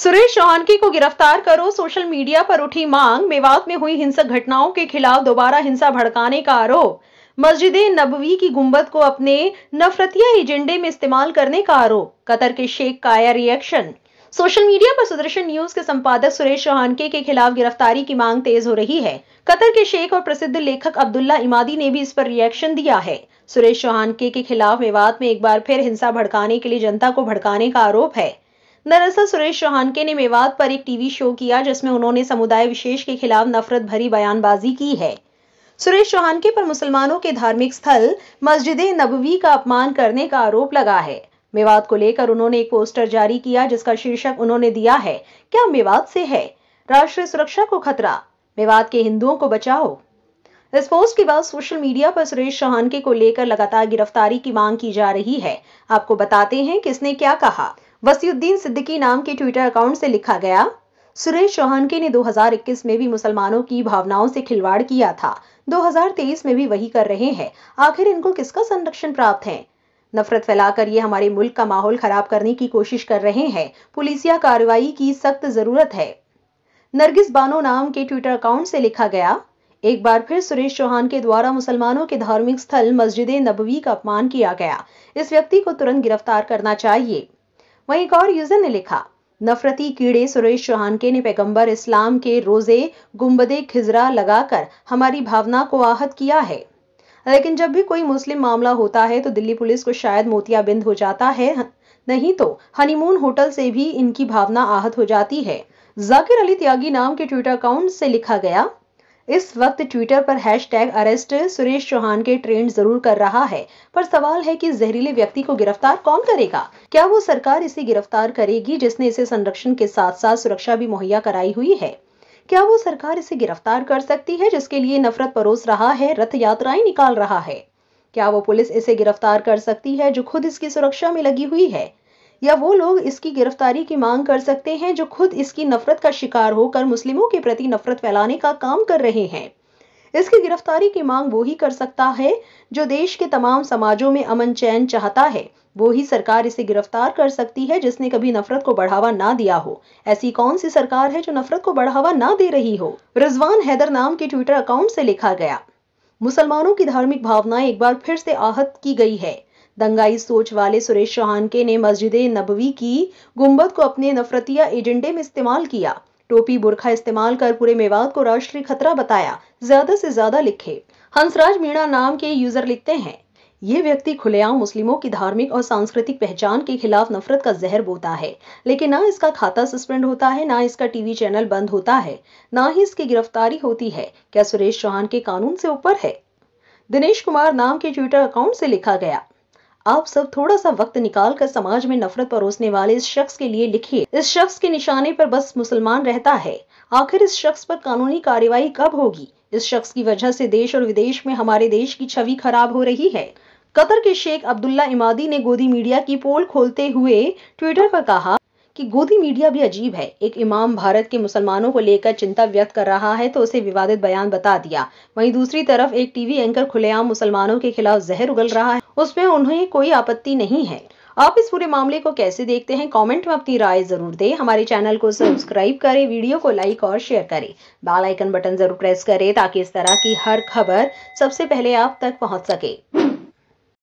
सुरेश चौहानकी को गिरफ्तार करो सोशल मीडिया पर उठी मांग मेवात में हुई हिंसक घटनाओं के खिलाफ दोबारा हिंसा भड़काने का आरोप मस्जिद नबवी की गुंबद को अपने नफरतिया एजेंडे में इस्तेमाल करने का आरोप कतर के शेख का आया रिएक्शन सोशल मीडिया पर सुदर्शन न्यूज के संपादक सुरेश चौहान के खिलाफ गिरफ्तारी की मांग तेज हो रही है कतर के शेख और प्रसिद्ध लेखक अब्दुल्ला इमादी ने भी इस पर रिएक्शन दिया है सुरेश चौहान के खिलाफ मेवात में एक बार फिर हिंसा भड़काने के लिए जनता को भड़काने का आरोप है दरअसल सुरेश के ने मेवात पर एक टीवी शो किया जिसमें उन्होंने समुदाय विशेष के खिलाफ नफरत भरी बयानबाजी की है सुरेश रहानके पर मुसलमानों के धार्मिक स्थल मस्जिद नबवी का अपमान करने का आरोप लगा है मेवात को लेकर उन्होंने एक पोस्टर जारी किया जिसका शीर्षक उन्होंने दिया है क्या मेवात से है राष्ट्रीय सुरक्षा को खतरा मेवात के हिंदुओं को बचाओ इस पोस्ट के बाद सोशल मीडिया पर सुरेश चौहान के को लेकर लगातार गिरफ्तारी की मांग की जा रही है आपको बताते हैं किसने क्या कहा वसीउद्दीन सिद्दीकी नाम के ट्विटर अकाउंट से लिखा गया सुरेश के ने 2021 में भी मुसलमानों की भावनाओं से खिलवाड़ किया था 2023 में भी वही कर रहे हैं आखिर इनको किसका संरक्षण प्राप्त है नफरत फैलाकर ये हमारे मुल्क का माहौल खराब करने की कोशिश कर रहे हैं पुलिसिया कार्रवाई की सख्त जरूरत है नरगिस बानो नाम के ट्विटर अकाउंट से लिखा गया एक बार फिर सुरेश चौहान के द्वारा मुसलमानों के धार्मिक स्थल मस्जिद नबवी का अपमान किया गया इस व्यक्ति को तुरंत गिरफ्तार करना चाहिए वहीं एक और यूजर ने लिखा नफरती कीड़े सुरेश चौहानके ने पैगंबर इस्लाम के रोजे गुम्बदे खिजरा लगाकर हमारी भावना को आहत किया है लेकिन जब भी कोई मुस्लिम मामला होता है तो दिल्ली पुलिस को शायद मोतियाबिंद हो जाता है नहीं तो हनीमून होटल से भी इनकी भावना आहत हो जाती है जाकिर अली त्यागी नाम के ट्विटर अकाउंट से लिखा गया इस वक्त ट्विटर पर हैश अरेस्ट सुरेश चौहान के ट्रेंड जरूर कर रहा है पर सवाल है कि जहरीले व्यक्ति को गिरफ्तार कौन करेगा क्या वो सरकार इसे गिरफ्तार करेगी जिसने इसे संरक्षण के साथ साथ सुरक्षा भी मुहैया कराई हुई है क्या वो सरकार इसे गिरफ्तार कर सकती है जिसके लिए नफरत परोस रहा है रथ यात्राएं निकाल रहा है क्या वो पुलिस इसे गिरफ्तार कर सकती है जो खुद इसकी सुरक्षा में लगी हुई है या वो लोग इसकी गिरफ्तारी की मांग कर सकते हैं जो खुद इसकी नफरत का शिकार होकर मुस्लिमों के प्रति नफरत फैलाने का काम कर रहे हैं इसकी गिरफ्तारी की मांग वो ही कर सकता है जो देश के तमाम समाजों में अमन चैन चाहता है वो ही सरकार इसे गिरफ्तार कर सकती है जिसने कभी नफरत को बढ़ावा ना दिया हो ऐसी कौन सी सरकार है जो नफरत को बढ़ावा ना दे रही हो रिजवान हैदर नाम के ट्विटर अकाउंट से लिखा गया मुसलमानों की धार्मिक भावनाएं एक बार फिर से आहत की गई है दंगाई सोच वाले सुरेश के ने मस्जिद नबवी की गुम्बद को अपने नफरतिया एजेंडे में इस्तेमाल किया टोपी बुरखा इस्तेमाल कर पूरे मेवात को राष्ट्रीय खतरा बताया ज्यादा से ज्यादा लिखे हंसराज मीणा नाम के यूजर लिखते हैं ये व्यक्ति खुलेआम मुस्लिमों की धार्मिक और सांस्कृतिक पहचान के खिलाफ नफरत का जहर बोता है लेकिन ना इसका खाता सस्पेंड होता है ना इसका टीवी चैनल बंद होता है ना ही इसकी गिरफ्तारी होती है क्या सुरेश चौहान के कानून से ऊपर है दिनेश कुमार नाम के ट्विटर अकाउंट से लिखा गया आप सब थोड़ा सा वक्त निकाल कर समाज में नफरत परोसने वाले इस शख्स के लिए लिखिए इस शख्स के निशाने पर बस मुसलमान रहता है आखिर इस शख्स पर कानूनी कार्यवाही कब होगी इस शख्स की वजह से देश और विदेश में हमारे देश की छवि खराब हो रही है कतर के शेख अब्दुल्ला इमादी ने गोदी मीडिया की पोल खोलते हुए ट्विटर पर कहा कि गोदी मीडिया भी अजीब है एक इमाम भारत के मुसलमानों को लेकर चिंता व्यक्त कर रहा है तो उसे विवादित बयान बता दिया वहीं दूसरी तरफ एक टीवी एंकर खुलेआम मुसलमानों के खिलाफ जहर उगल रहा है उसमें उन्हें कोई आपत्ति नहीं है आप इस पूरे मामले को कैसे देखते हैं कमेंट में अपनी राय जरूर दें हमारे चैनल को सब्सक्राइब करें वीडियो को लाइक और शेयर करें बेल आइकन बटन जरूर प्रेस करें ताकि इस तरह की हर खबर सबसे पहले आप तक पहुंच सके